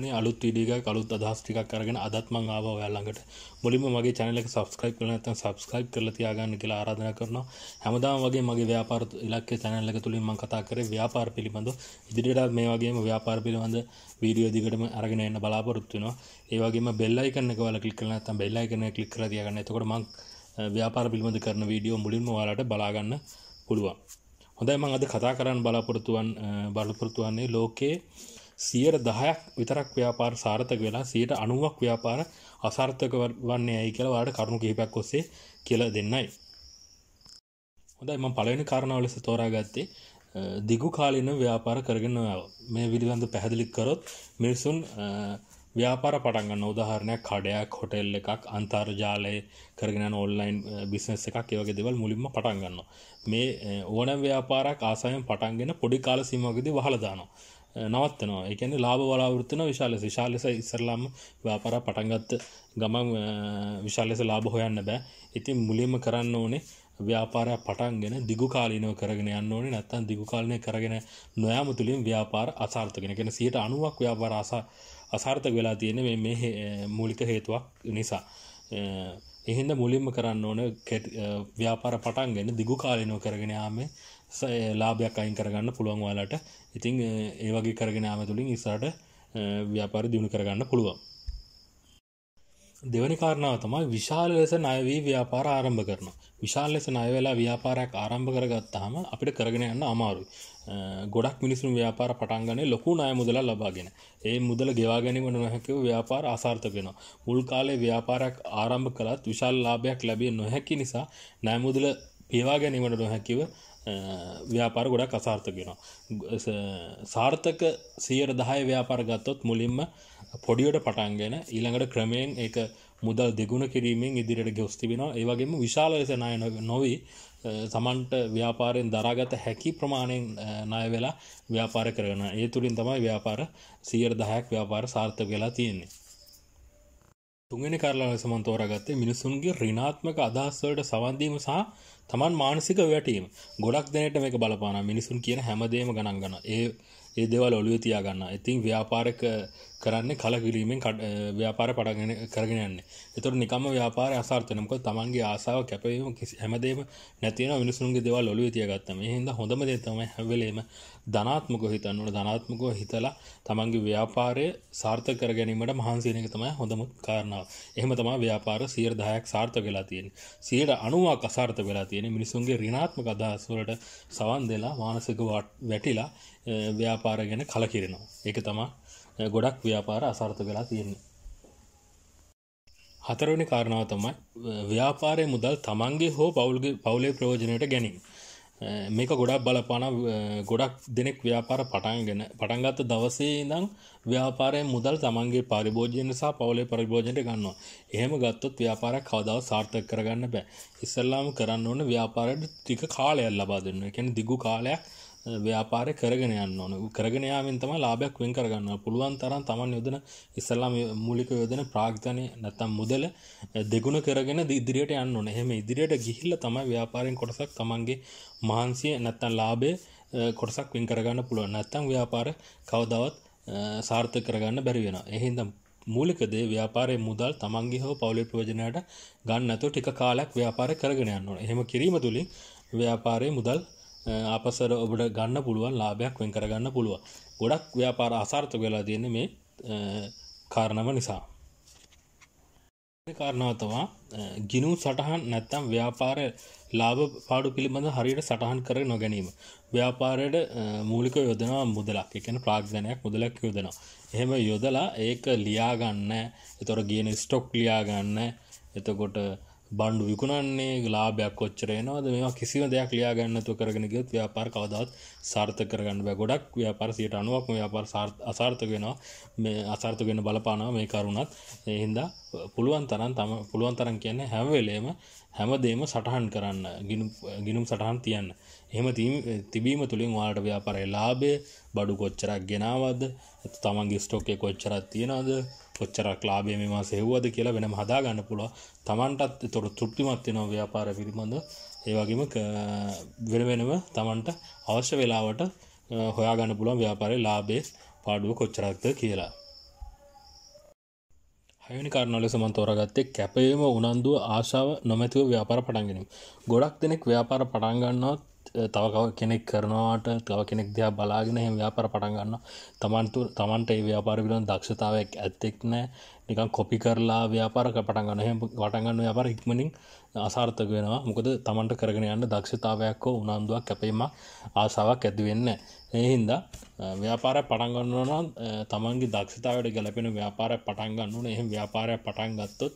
නේ අලුත් වීඩියෝ එකක් අලුත් අදහස් ටිකක් අරගෙන අදත් මං ආවා ඔයාලා ළඟට. මුලින්ම මගේ channel එක subscribe කරලා නැත්නම් subscribe කරලා තියාගන්න කියලා ආරාධනා කරනවා. හැමදාම වගේ මගේ ව්‍යාපාර ඉලක්කය channel එක තුලින් මම කතා කරේ ව්‍යාපාර පිළිබඳව. ඉදිරියට මේ වගේම ව්‍යාපාර පිළිබඳ වීඩියෝ දිගටම අරගෙන එන්න බලාපොරොත්තු වෙනවා. ඒ වගේම bell icon එක ඔයාලා click කරලා නැත්නම් bell icon එක click කරලා තියාගන්න. එතකොට මං ව්‍යාපාර පිළිබඳ කරන වීඩියෝ මුලින්ම ඔයාලට බලා ගන්න පුළුවන්. හොඳයි මම අද කතා කරන්න බලාපොරොත්තු වන් බලාපොරොත්තු වන්නේ ලෝකයේ සියයට දහයක් විතරක් ව්‍යාපාර සාර්ථක වෙලා සියයට අනුවක් ව්‍යාපාර අසාර්ථක වන්නේ ඇයි කියලා වාට කරුණු කිහිපයක් ඔස්සේ කියලා දෙන්නයි. හොඳයි මම පළවෙනි කාරණාව ලෙස තෝරාගත්තේ දිගු කාලින ව්‍යාපාර කරගෙන මේ පිළිබඳ පැහැදිලි කරොත් මිනිසුන් ව්‍යාපාර පටන් ගන්න උදාහරණයක් කඩයක් හොටෙල් එකක් අන්තර්ජාලය කරගෙන යන ඔන්ලයින් බිස්නස් එකක් ඒ වගේ දේවල් මුලින්ම පටන් ගන්නවා. මේ ඕනෑම ව්‍යාපාරයක් ආසාවෙන් පටන්ගෙන පොඩි කාල සීමාවකදී වහලා දානවා. නවත්තනවා එකන ලාබ වලාවෘත්තන විශාලෙස විශාලෙස ඉස්සරලාම ව්‍යාපර පටන්ගත්ත ගමන් විශාලෙස ලාබ හොයන්න බෑ ඉතින් මුලින්ම කරන්න ඕනේ ව්‍යාපාරයක් පටන්ගෙන දිගු කාලීනව කරගෙන යන්න ඕනේ නැත්නම් දිගු කාලීනව කරගෙන නොයාම තුලින් ව්‍යාපාර අසාර්ථක වෙන. කියන්නේ 90ක් ව්‍යාපාර අසාර්ථක වෙලා තියෙන්නේ මේ මේ මූලික හේතුවක් නිසා. එහින්ද මුලින්ම කරන්න ඕන ව්‍යාපාර පටන්ගෙන දිගු කාලනෝ කරගෙන යාම ලාභයක් අයින් කරගන්න පුළුවන් ඔයාලට ඉතිං ඒ වගේ කරගෙන යාම තුළින් ඉස්සාට ව්‍යාපාර දියුණු කරගන්න පුළුවන් දෙවනි කාරණාව තමයි විශාල ලෙස ණය වී ව්‍යාපාර ආරම්භ කරනවා. විශාල ලෙස ණය වෙලා ව්‍යාපාරයක් ආරම්භ කරගත්තාම අපිට කරගෙන යන්න අමාරුයි. ගොඩක් මිනිසුන් ව්‍යාපාර පටන් ගන්නේ ලොකු ණය මුදලක් ලබාගෙන. ඒ මුදල ගෙවා ගැනීම නොහැකිව ව්‍යාපාර අසාර්ථක වෙනවා. මුල් කාලේ ව්‍යාපාරයක් ආරම්භ කළත් විශාල ලාභයක් ලැබිය නොහැකි නිසා ණය මුදල පියවා ගැනීම නොහැකිව ව්‍යාපාර ගොඩක් අසාර්ථක වෙනවා. සාර්ථක 110 ව්‍යාපාර ගත්තොත් මුලින්ම පොඩියට පටන්ගෙන ඊළඟට ක්‍රමයෙන් ඒක මුදල් දෙගුණ කිරීමෙන් ඉදිරියට ගෙස්තිබෙන ඒවගේම විශාල ලෙස නාය නොවී තමන්ට ව්‍යාපාරයෙන් දරාගත හැකි ප්‍රමාණයෙන් ණය වෙලා ව්‍යාපාර කරන ඒ තුළින් තමයි ව්‍යාපාර සියයට දහයක් ව්‍යාපාර සාර්ථක වෙලා තියෙන්නේ තුන්වෙනි කාරණාව ලෙස මම තෝරාගත්තේ මිනිසුන්ගේ ඍණාත්මක අදහස් වලට සවන් දීම සහ තමන් මානසික වැටීම. ගොඩක් දැනට මේක බලපානවා. මිනිසුන් කියන හැමදේම ගණන් ගන්නවා. ඒ ඒ දෙවල් ඔලුව තියාගන්න ඉතින් ව්‍යාපාරක කරන්නේ කලකිරීමෙන් ව්‍යාපාර පටගෙන කරගෙන යන්නේ එතුර නිකම ව්‍යාපාර අසාර්ථනමක තමන්ගේ ආසාාව කැපවීම හැමදේම නැතින මිනිසුන්ගේ දෙවල් ඔලුව තියගත්තම හිද හොඳම දෙතම හැවලීම ධනාත්මක හිතන්න ඕන ධනාත්මකව හිතලා තමන්ගේ ව්‍යාපාරය සාර්ථක කර ගැනීමට මහන්සි වෙන එක තමයි හොඳම කාරණාව. එහෙම තමයි ව්‍යාපාර 10%ක් සාර්ථක වෙලා තියෙන්නේ. 90%ක් අසාර්ථක වෙලා තියෙන්නේ. මිනිසුන්ගේ ඍණාත්මක අදහස් වලට සවන් දෙලා මානසික වැටිලා ව්‍යාපාර ගැන කලකිරෙනවා. ඒක තමයි ගොඩක් ව්‍යාපාර අසාර්ථක වෙලා තියෙන්නේ. හතරවෙනි කාරණාව තමයි ව්‍යාපාරයේ මුදල් තමන්ගේ හෝ පවුල්ගේ පවුලේ ප්‍රයෝජනයට ගැනීම. මේක ගොඩක් බලපාන ගොඩක් දෙනෙක් ව්‍යාපාර පටන්ගෙන පටන්ගත්ත දවසේ දං ව්‍යාපාරය මුදල් තමන්ගේ පරිභෝජය නිසා පවලේ පරිභෝජයට ගන්නවා එහෙම ගත්තොත් ව්‍යාපාර කවදාව සාර්ථක කරගන්න බෑ ඉස්සල්ලාම කරන්න ඕන ව්‍යාපාරයට ටික කාලයක් ලබා දෙන්න එකැන දිගු කාලයක් ව්‍යාපාරය කරගෙන යන්න ඕන කරගෙන යාමෙන් තමයි ලාභයක් වෙන් කරගන්න පුළුවන් තරම් Taman යොදන ඉස්සල්ලාම මූලික යොදන ප්‍රාග්ධනය නැත්තම් මුදල දෙගුණ කරගෙන ඉදිරියට යන්න ඕන. එහෙම ඉදිරියට ගිහිල්ලා තමයි ව්‍යාපාරයෙන් කොටසක් Tamanගේ මහන්සිය නැත්තම් ලාභය කොටසක් වෙන් කරගන්න පුළුවන්. නැත්තම් ව්‍යාපාර කවදාවත් සාර්ථක කරගන්න බැරි වෙනවා. එහෙනම් මූලික දේ ව්‍යාපාරයේ මුදල් තමන්ගේ හෝ පවුලේ ප්‍රයෝජනයට ගන්න නැතුව ටික කාලයක් ව්‍යාපාරය කරගෙන යන්න ඕන. එහෙම කිරීම තුලින් ව්‍යාපාරයේ මුදල් අපසර ඔබට ගන්න පුළුවන් ලාභයක් වෙන් කරගන්න පුළුවන් ගොඩක් ව්‍යාපාර අසාර්ථක වෙලා තියෙන මේ කාරණම නිසා කාරණාවතවා ගිනු සටහන් නැත්තම් ව්‍යාපාර ලාභ පාඩු පිළිබඳ හරියට සටහන් කර නොගැනීම. ව්‍යාපාරයට මූලික යොදනවා මුදලක් එකන ප්‍රාග්ධනයක් මුදලක් යොදනවා. එහෙම යොදලා ඒක ලියාගන්න එතොර ගියන ස්ටොක් ලියාගන්න එතකොට බණ්ඩු විකුණන්නේ ලාභයක් කොච්චරේනවාද මේවා කිසිම දෙයක් ලියා ගන්නතු කරගෙන ගියොත් ව්‍යාපාර කවදාවත් සාර්ථක කරගන්න බෑ ගොඩක් ව්‍යාපාර 90%ක්ම ව්‍යාපාර අසාර්ථක වෙනවා මේ අසාර්ථක වෙන බලපානවා මේ කරුණත් ඒ හින්දා පුළුවන් තරම් තම පුළුවන් තරම් කියන්නේ හැම වෙලේම හැමදේම සටහන් කරන්න ගිනුම් සටහන් තියන්න එහෙම තිබීම තුළින් ඔයාලට ව්‍යාපාරයේ ලාභය බඩු කොච්චරක් ගෙනාවද තමන්ගේ ස්ටොක් එක කොච්චරක් තියනවද කොච්චරක් ලාභය මේ මාසේ හෙව්වද කියලා වෙනම හදා ගන්න පුළුවන්. Tamanටත් ඒතොර තෘප්තිමත් වෙනවා ව්‍යාපාර පිළිබඳ. ඒ වගේම වෙන වෙනම Tamanට අවශ්‍ය වෙලාවට හොයා ගන්න පුළුවන් ව්‍යාපාරයේ ලාභයේ පාඩුව කොච්චරක්ද කියලා. හයනි කාරණවල සමන් තෝරගත්තේ කැපවීම උනන්දුව ආශාව නොමැතිව ව්‍යාපාර පටන්ගෙනීම. ගොඩක් දෙනෙක් ව්‍යාපාර පටන් ගන්නවත් තවකව කෙනෙක් කරනවාට තව කෙනෙක් දෙයක් බලාගෙන හෙම ව්‍යාපර පටන්ගන්න තමන්තු තමන්ට ඒ ව්‍යාපාර පිලන් දක්ෂතාවක් ඇත්තෙක් නෑ නිකන් කොපි කරලා ව්‍යාපාරක පටන්ගන්න හෙම වටගන්න ව්‍යාපාර ඉක්මනින් අසාර්ථක වෙනවා මොකද තමන්ට කරගෙන යන්න දක්ෂතාවයක් හෝ උනන්දුවක් කැපීම ආසාවක් ඇතිවෙන්න එහින්දා ව්‍යාපාරය පටන්ගන්නවනම් තමන්ගේ දක්ෂතාවට ගැලපෙන ව්‍යාපාරය පටන්ගන්නුන එහෙම ව්‍යාපාරය පටන් ගත්තොත්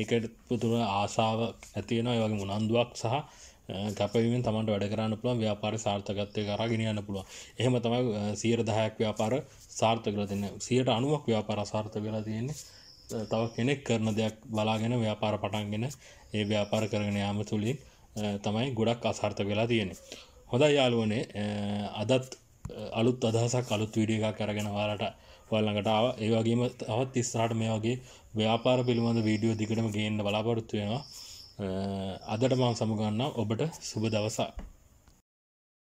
ඒකට පුතුර ආසාාව ඇතියෙනවා වගේ උනන්දුවක් සහ කැපවීමෙන් තමන්ට වැඩ කරන්න පුළුවන් ව්‍යාපාර සාර්ථකත්වය කරා ගෙනියන්න පුළුවන්. එහෙම තමයි 110ක් ව්‍යාපාර සාර්ථක කරලා තින්නේ. 90ක් ව්‍යාපාර අසාර්ථක වෙලා තියෙන්නේ. තව කෙනෙක් කරන දෙයක් බලාගෙන ව්‍යාපාර පටන්ගෙන ඒ ව්‍යාපාර කරගෙන යාම තුලින් තමයි ගොඩක් අසාර්ථක වෙලා තියෙන්නේ. හොඳයි යාළුවනේ අදත් අලුත් අදහසක් අලුත් වීඩියෝ එකක් අරගෙන ඔයාලට ඔයාලඟට ආවා. ඒ වගේම තවත් ඉස්සරහට මේ වගේ ව්‍යාපාර පිළිබඳ වීඩියෝ දිගටම ගේන්න බලාපොරොත්තු වෙනවා. අදට මං සමුගන්නම් ඔබට සුබ දවසා